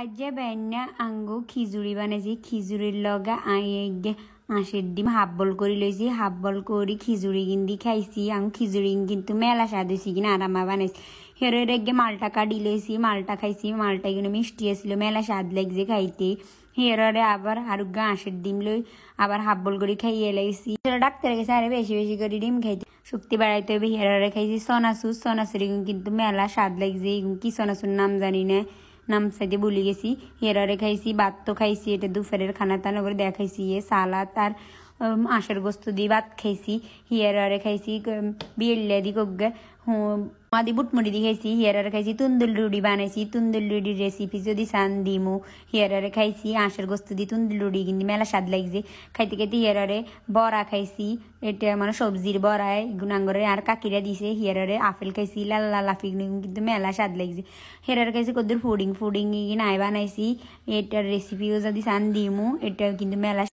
আজ্যে বেন্যা আঙ্গু খিজুড়ি বানাইছি খিজুড়ির লগা আইগে আঁশের ডিম হাব্বল করে লইছি বল করে খিজুড়ি কিন্দি খাইছি আঙু খিজুড়ি কিন্তু মেলা স্বাদ হয়েছি কিনা আর আমার বানাইছি হেরো রেগে মালটা কাটি লইছি মালটা খাইছি মালটা কিন্তু মিষ্টি আসলো মেলা স্বাদ লাগছে খাইতে হেররে আবার আর আঁশের ডিম লই আবার হাব্বল করে খাইয়ে লাইছি ডাক্তার গেছে আরে বেশি বেশি করে ডিম খাইতে শক্তি বাড়াইতে হবে হেররে খাইছি সোনাসুর সনাসুরি কিন্তু মেলা স্বাদ লাগছে কি সোনাসুর নাম জানি না নাম সাইতে ভুলে গেছি হেরারে খাইছি বাত তো খাইছি এটা দুপুরের খানা তান ওপরে দেখাইছি এ সালাদ আর আঁশের গোস্ত দিয়ে ভাত খাইছি হিয়ারে খাইছি বিয়েলে দি কগে মাদি বুটমুড়ি দি খাইছি হিয়ারে খাইছি তুন্দুল রুডি বানাইছি তুন্দুল রুডি রেসিপি যদি সান দিমু হিয়ারে খাইছি আঁশের গোস্ত দি তুন্দুল রুডি কিন্তু মেলা স্বাদ লাগছে খাইতে খাইতে হিয়ারে বড়া খাইছি এটা মানে সবজির বড়ায় গুণাঙ্গরে আর কাকিরা দিছে হিয়ারে আপেল খাইছি লাল লাল আফিক কিন্তু মেলা স্বাদ লাগছে হেরার খাইছি কদ্দুর ফুডিং ফুডিং নাই বানাইছি এটার রেসিপিও যদি সান দিমু এটা কিন্তু মেলা